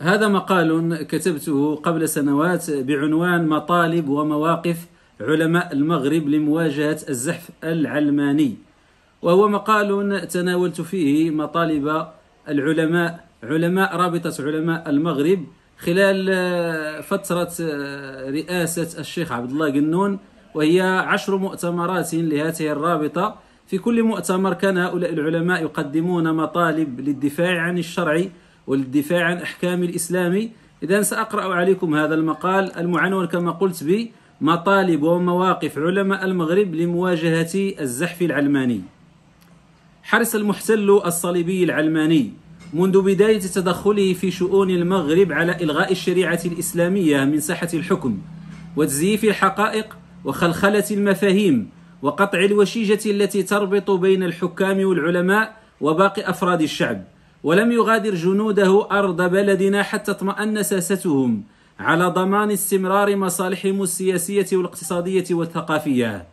هذا مقال كتبته قبل سنوات بعنوان مطالب ومواقف علماء المغرب لمواجهة الزحف العلماني وهو مقال تناولت فيه مطالب العلماء علماء رابطة علماء المغرب خلال فترة رئاسة الشيخ عبد الله قنون وهي عشر مؤتمرات لهذه الرابطة في كل مؤتمر كان هؤلاء العلماء يقدمون مطالب للدفاع عن الشرع والدفاع عن أحكام الإسلام إذا سأقرأ عليكم هذا المقال المعنون كما قلت ب مطالب ومواقف علماء المغرب لمواجهة الزحف العلماني حرص المحتل الصليبي العلماني منذ بداية تدخله في شؤون المغرب على إلغاء الشريعة الإسلامية من ساحة الحكم وتزييف الحقائق وخلخلة المفاهيم وقطع الوشيجة التي تربط بين الحكام والعلماء وباقي أفراد الشعب ولم يغادر جنوده أرض بلدنا حتى اطمأن ساستهم على ضمان استمرار مصالحهم السياسية والاقتصادية والثقافية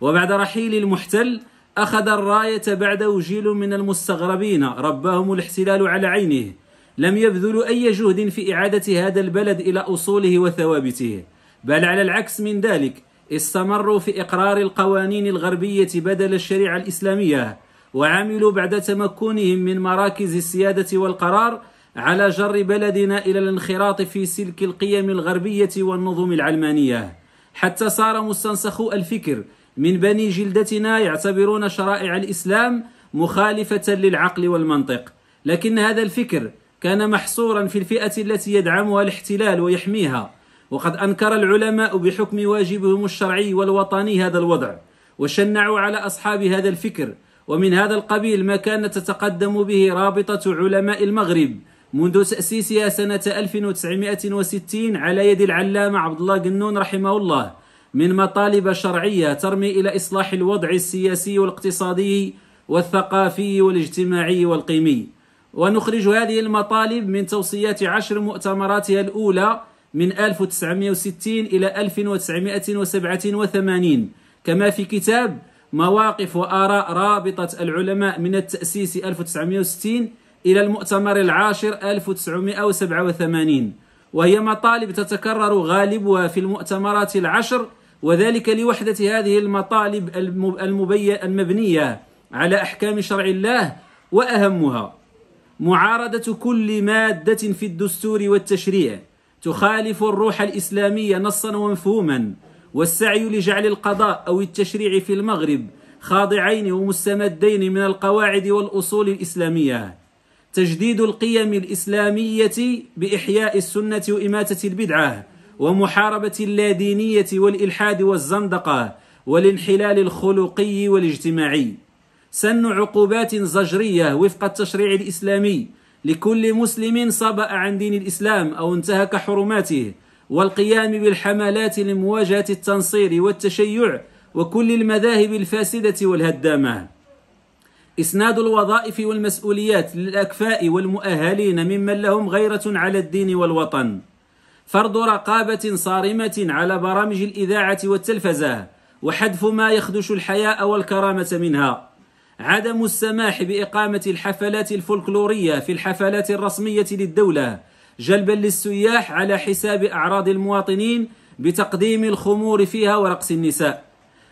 وبعد رحيل المحتل أخذ الراية بعده جيل من المستغربين رباهم الاحتلال على عينه لم يبذلوا أي جهد في إعادة هذا البلد إلى أصوله وثوابته بل على العكس من ذلك استمروا في إقرار القوانين الغربية بدل الشريعة الإسلامية وعملوا بعد تمكنهم من مراكز السيادة والقرار على جر بلدنا إلى الانخراط في سلك القيم الغربية والنظم العلمانية حتى صار مستنسخو الفكر من بني جلدتنا يعتبرون شرائع الإسلام مخالفة للعقل والمنطق لكن هذا الفكر كان محصورا في الفئة التي يدعمها الاحتلال ويحميها وقد أنكر العلماء بحكم واجبهم الشرعي والوطني هذا الوضع وشنعوا على أصحاب هذا الفكر ومن هذا القبيل ما كان تتقدم به رابطة علماء المغرب منذ تأسيسها سنة 1960 على يد العلامة عبد الله قنون رحمه الله من مطالب شرعية ترمي إلى إصلاح الوضع السياسي والاقتصادي والثقافي والاجتماعي والقيمي ونخرج هذه المطالب من توصيات عشر مؤتمراتها الأولى من 1960 إلى 1987 كما في كتاب مواقف وآراء رابطة العلماء من التأسيس 1960 إلى المؤتمر العاشر 1987 وهي مطالب تتكرر غالبها في المؤتمرات العشر وذلك لوحدة هذه المطالب المبنية على أحكام شرع الله وأهمها معارضة كل مادة في الدستور والتشريع تخالف الروح الإسلامية نصا ومفهوما والسعي لجعل القضاء أو التشريع في المغرب خاضعين ومستمدين من القواعد والأصول الإسلامية تجديد القيم الإسلامية بإحياء السنة وإماتة البدعة ومحاربة اللادينية والإلحاد والزندقة والانحلال الخلقي والاجتماعي سن عقوبات زجرية وفق التشريع الإسلامي لكل مسلم صبأ عن دين الإسلام أو انتهك حرماته والقيام بالحملات لمواجهة التنصير والتشيع وكل المذاهب الفاسدة والهدامة إسناد الوظائف والمسؤوليات للأكفاء والمؤهلين ممن لهم غيرة على الدين والوطن فرض رقابة صارمة على برامج الإذاعة والتلفزة وحذف ما يخدش الحياء والكرامة منها عدم السماح بإقامة الحفلات الفولكلورية في الحفلات الرسمية للدولة جلبا للسياح على حساب أعراض المواطنين بتقديم الخمور فيها ورقص النساء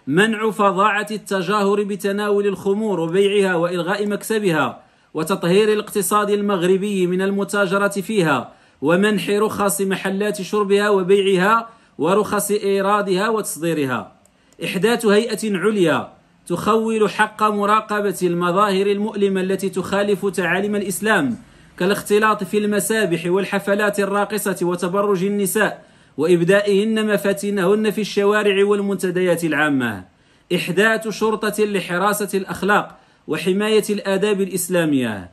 منع فظاعة التجاهر بتناول الخمور وبيعها وإلغاء مكسبها وتطهير الاقتصاد المغربي من المتاجرة فيها ومنح رخص محلات شربها وبيعها ورخص إيرادها وتصديرها إحداث هيئة عليا تخول حق مراقبة المظاهر المؤلمة التي تخالف تعاليم الإسلام كالاختلاط في المسابح والحفلات الراقصة وتبرج النساء وإبدائهن مفاتنهن في الشوارع والمنتديات العامة إحداث شرطة لحراسة الأخلاق وحماية الآداب الإسلامية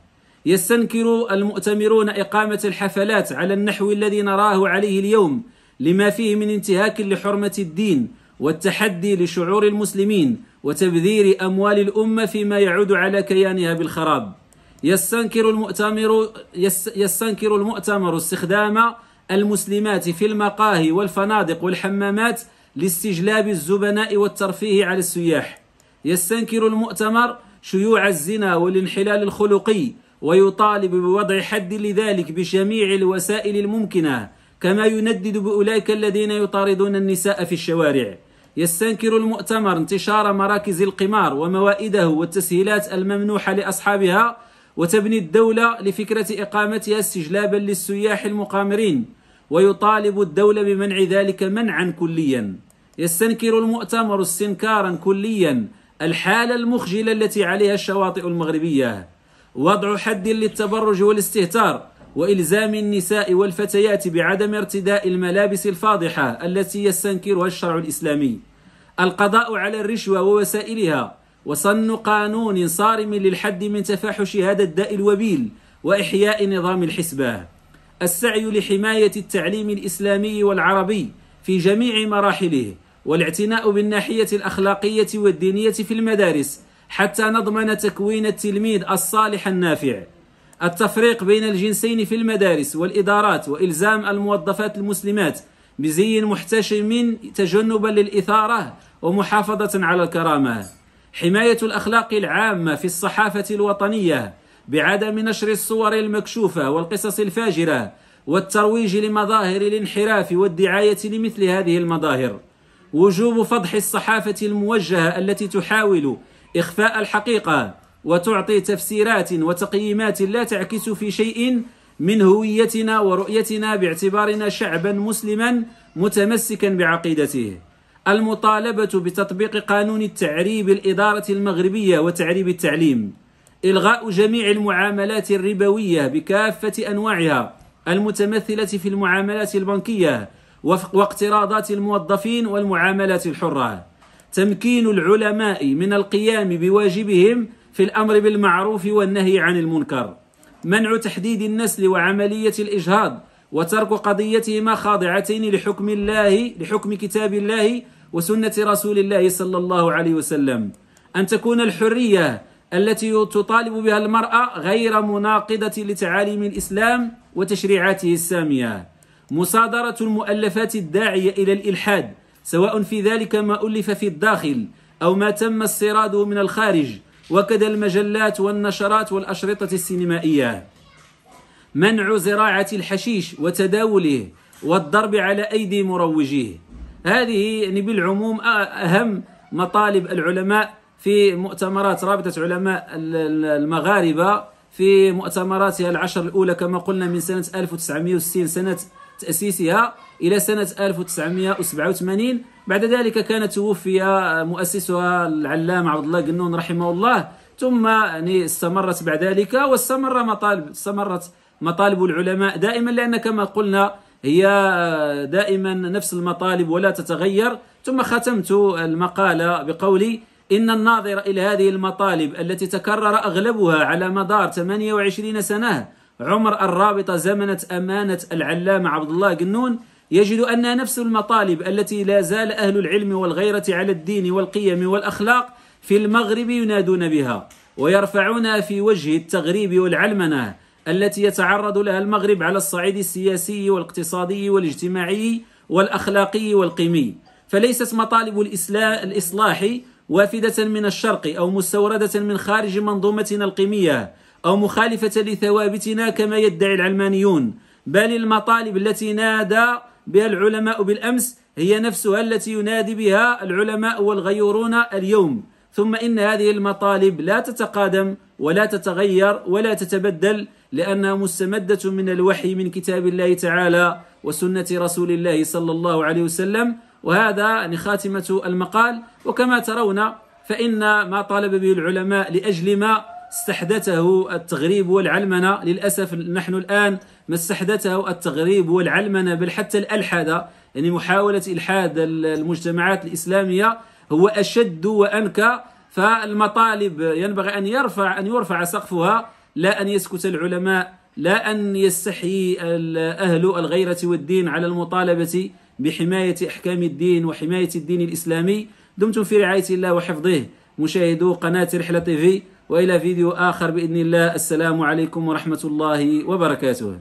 يستنكر المؤتمرون إقامة الحفلات على النحو الذي نراه عليه اليوم لما فيه من انتهاك لحرمة الدين والتحدي لشعور المسلمين وتبذير أموال الأمة فيما يعود على كيانها بالخراب يستنكر المؤتمر يستنكر المؤتمر استخدام المسلمات في المقاهي والفنادق والحمامات لاستجلاب الزبناء والترفيه على السياح يستنكر المؤتمر شيوع الزنا والانحلال الخلقي ويطالب بوضع حد لذلك بجميع الوسائل الممكنه كما يندد باولئك الذين يطاردون النساء في الشوارع يستنكر المؤتمر انتشار مراكز القمار وموائده والتسهيلات الممنوحه لاصحابها وتبني الدولة لفكرة إقامتها استجلابا للسياح المقامرين ويطالب الدولة بمنع ذلك منعا كليا يستنكر المؤتمر استنكارا كليا الحالة المخجلة التي عليها الشواطئ المغربية وضع حد للتبرج والاستهتار وإلزام النساء والفتيات بعدم ارتداء الملابس الفاضحة التي يستنكرها الشرع الإسلامي القضاء على الرشوة ووسائلها وصن قانون صارم للحد من تفاحش هذا الداء الوبيل وإحياء نظام الحسبة السعي لحماية التعليم الإسلامي والعربي في جميع مراحله والاعتناء بالناحية الأخلاقية والدينية في المدارس حتى نضمن تكوين التلميذ الصالح النافع التفريق بين الجنسين في المدارس والإدارات وإلزام الموظفات المسلمات بزي محتشم تجنبا للإثارة ومحافظة على الكرامة حماية الأخلاق العامة في الصحافة الوطنية بعدم نشر الصور المكشوفة والقصص الفاجرة والترويج لمظاهر الانحراف والدعاية لمثل هذه المظاهر وجوب فضح الصحافة الموجهة التي تحاول إخفاء الحقيقة وتعطي تفسيرات وتقييمات لا تعكس في شيء من هويتنا ورؤيتنا باعتبارنا شعبا مسلما متمسكا بعقيدته المطالبة بتطبيق قانون التعريب الإدارة المغربية وتعريب التعليم إلغاء جميع المعاملات الربوية بكافة أنواعها المتمثلة في المعاملات البنكية واقتراضات الموظفين والمعاملات الحرة تمكين العلماء من القيام بواجبهم في الأمر بالمعروف والنهي عن المنكر منع تحديد النسل وعملية الإجهاض وترك قضيتهما خاضعتين لحكم الله لحكم كتاب الله وسنة رسول الله صلى الله عليه وسلم أن تكون الحرية التي تطالب بها المرأة غير مناقضة لتعاليم الإسلام وتشريعاته السامية مصادرة المؤلفات الداعية إلى الإلحاد سواء في ذلك ما ألف في الداخل أو ما تم استيراده من الخارج وكذا المجلات والنشرات والأشرطة السينمائية منع زراعة الحشيش وتداوله والضرب على أيدي مروجيه هذه يعني بالعموم أهم مطالب العلماء في مؤتمرات رابطة علماء المغاربة في مؤتمراتها العشر الأولى كما قلنا من سنة 1960 سنة تأسيسها إلى سنة 1987 بعد ذلك كان توفي مؤسسها العلامة عبد الله قنون رحمه الله ثم يعني استمرت بعد ذلك واستمر مطالب استمرت مطالب العلماء دائما لأن كما قلنا هي آه، دائما نفس المطالب ولا تتغير ثم ختمت المقالة بقولي إن الناظر إلى هذه المطالب التي تكرر أغلبها على مدار 28 سنة عمر الرابطة زمنة أمانة العلامة عبد الله قنون يجد أن نفس المطالب التي لا زال أهل العلم والغيرة على الدين والقيم والأخلاق في المغرب ينادون بها ويرفعونها في وجه التغريب والعلمنة التي يتعرض لها المغرب على الصعيد السياسي والاقتصادي والاجتماعي والاخلاقي والقيمي فليست مطالب الاصلاح وافده من الشرق او مستورده من خارج منظومتنا القيميه او مخالفه لثوابتنا كما يدعي العلمانيون بل المطالب التي نادى بها العلماء بالامس هي نفسها التي ينادي بها العلماء والغيورون اليوم ثم ان هذه المطالب لا تتقادم ولا تتغير ولا تتبدل لأنها مستمدة من الوحي من كتاب الله تعالى وسنة رسول الله صلى الله عليه وسلم وهذا خاتمة المقال وكما ترون فإن ما طالب به العلماء لأجل ما استحدثه التغريب والعلمنة للأسف نحن الآن ما استحدثه التغريب والعلمنة بل حتى الألحاد يعني محاولة إلحاد المجتمعات الإسلامية هو أشد وأنكى فالمطالب ينبغي أن يرفع أن يرفع سقفها لا أن يسكت العلماء لا أن يستحيي أهل الغيرة والدين على المطالبة بحماية أحكام الدين وحماية الدين الإسلامي دمتم في رعاية الله وحفظه مشاهدو قناة رحلة تيفي وإلى فيديو آخر بإذن الله السلام عليكم ورحمة الله وبركاته